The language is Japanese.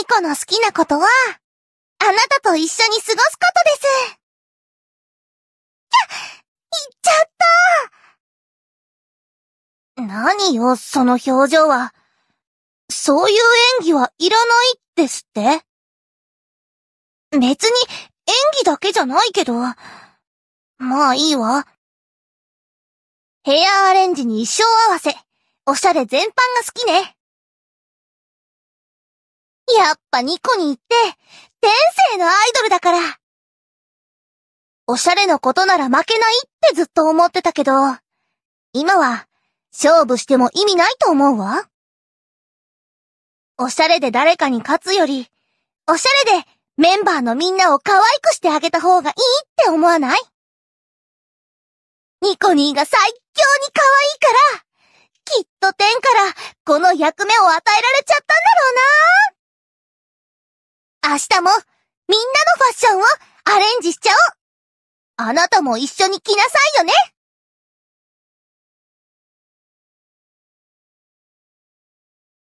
ニコの好きなことは、あなたと一緒に過ごすことです。言っちゃった何よ、その表情は。そういう演技はいらないですって別に演技だけじゃないけど。まあいいわ。ヘアアレンジに衣装合わせ、おしゃれ全般が好きね。やっぱニコニーって、天性のアイドルだから。おしゃれのことなら負けないってずっと思ってたけど、今は、勝負しても意味ないと思うわ。おしゃれで誰かに勝つより、おしゃれでメンバーのみんなを可愛くしてあげた方がいいって思わないニコニーが最強に可愛いから、きっと天からこの役目を与えられちゃったんだろうな。明日も、みんなのファッションをアレンジしちゃおうあなたも一緒に着なさいよね